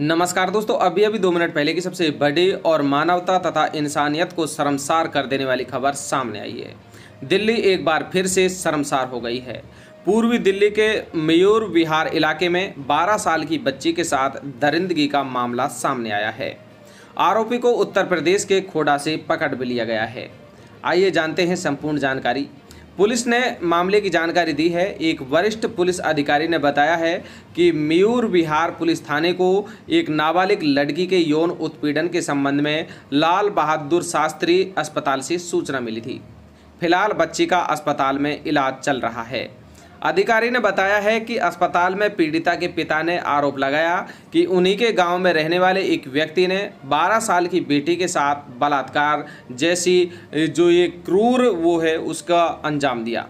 नमस्कार दोस्तों अभी अभी दो मिनट पहले की सबसे बड़ी और मानवता तथा इंसानियत को शर्मसार कर देने वाली खबर सामने आई है दिल्ली एक बार फिर से शर्मसार हो गई है पूर्वी दिल्ली के मयूर विहार इलाके में 12 साल की बच्ची के साथ दरिंदगी का मामला सामने आया है आरोपी को उत्तर प्रदेश के खोडा से पकड़ भी लिया गया है आइए जानते हैं संपूर्ण जानकारी पुलिस ने मामले की जानकारी दी है एक वरिष्ठ पुलिस अधिकारी ने बताया है कि मयूर विहार पुलिस थाने को एक नाबालिग लड़की के यौन उत्पीड़न के संबंध में लाल बहादुर शास्त्री अस्पताल से सूचना मिली थी फिलहाल बच्ची का अस्पताल में इलाज चल रहा है अधिकारी ने बताया है कि अस्पताल में पीड़िता के पिता ने आरोप लगाया कि उन्हीं के गांव में रहने वाले एक व्यक्ति ने 12 साल की बेटी के साथ बलात्कार जैसी जो ये क्रूर वो है उसका अंजाम दिया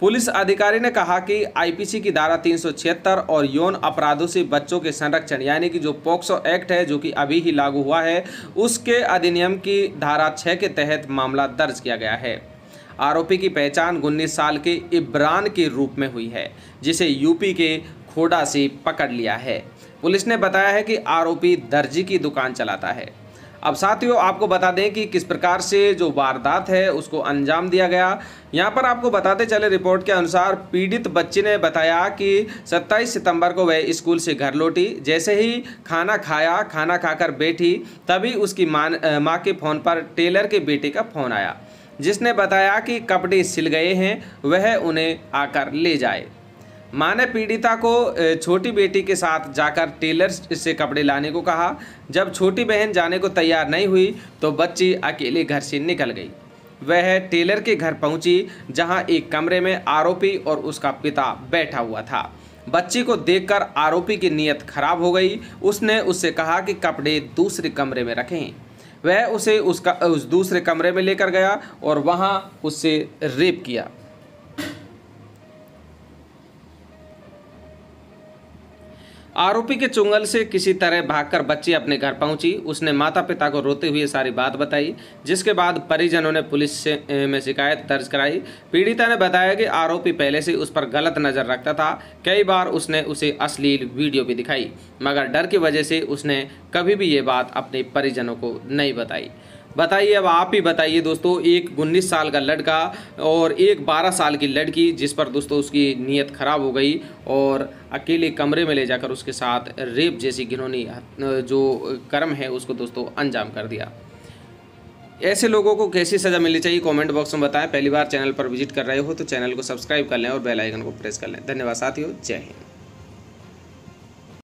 पुलिस अधिकारी ने कहा कि आईपीसी की धारा तीन और यौन अपराधों से बच्चों के संरक्षण यानी कि जो पोक्सो एक्ट है जो कि अभी ही लागू हुआ है उसके अधिनियम की धारा छः के तहत मामला दर्ज किया गया है आरोपी की पहचान उन्नीस साल के इब्रान के रूप में हुई है जिसे यूपी के खोडा से पकड़ लिया है पुलिस ने बताया है कि आरोपी दर्जी की दुकान चलाता है अब साथियों आपको बता दें कि किस प्रकार से जो वारदात है उसको अंजाम दिया गया यहाँ पर आपको बताते चले रिपोर्ट के अनुसार पीड़ित बच्चे ने बताया कि 27 सितंबर को वह स्कूल से घर लौटी जैसे ही खाना खाया खाना खाकर बैठी तभी उसकी माँ माँ के फ़ोन पर टेलर के बेटे का फ़ोन आया जिसने बताया कि कपड़े सिल गए हैं वह उन्हें आकर ले जाए माँ ने पीड़िता को छोटी बेटी के साथ जाकर टेलर से कपड़े लाने को कहा जब छोटी बहन जाने को तैयार नहीं हुई तो बच्ची अकेले घर से निकल गई वह टेलर के घर पहुंची जहां एक कमरे में आरोपी और उसका पिता बैठा हुआ था बच्ची को देखकर आरोपी की नीयत खराब हो गई उसने उससे कहा कि कपड़े दूसरे कमरे में रखें वह उसे उसका उस दूसरे कमरे में लेकर गया और वहाँ उससे रेप किया आरोपी के चुंगल से किसी तरह भागकर बच्ची अपने घर पहुंची उसने माता पिता को रोते हुए सारी बात बताई जिसके बाद परिजनों ने पुलिस से में शिकायत दर्ज कराई पीड़िता ने बताया कि आरोपी पहले से उस पर गलत नज़र रखता था कई बार उसने उसे अश्लील वीडियो भी दिखाई मगर डर की वजह से उसने कभी भी ये बात अपने परिजनों को नहीं बताई बताइए अब आप ही बताइए दोस्तों एक उन्नीस साल का लड़का और एक बारह साल की लड़की जिस पर दोस्तों उसकी नीयत ख़राब हो गई और अकेले कमरे में ले जाकर उसके साथ रेप जैसी घिनौनी जो कर्म है उसको दोस्तों अंजाम कर दिया ऐसे लोगों को कैसी सज़ा मिलनी चाहिए कमेंट बॉक्स में बताएं पहली बार चैनल पर विजिट कर रहे हो तो चैनल को सब्सक्राइब कर लें और बेल आइकन को प्रेस कर लें धन्यवाद साथियों जय हिंद